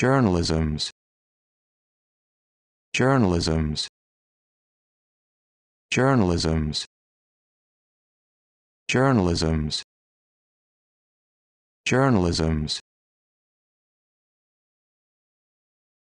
journalisms journalisms journalisms journalisms journalisms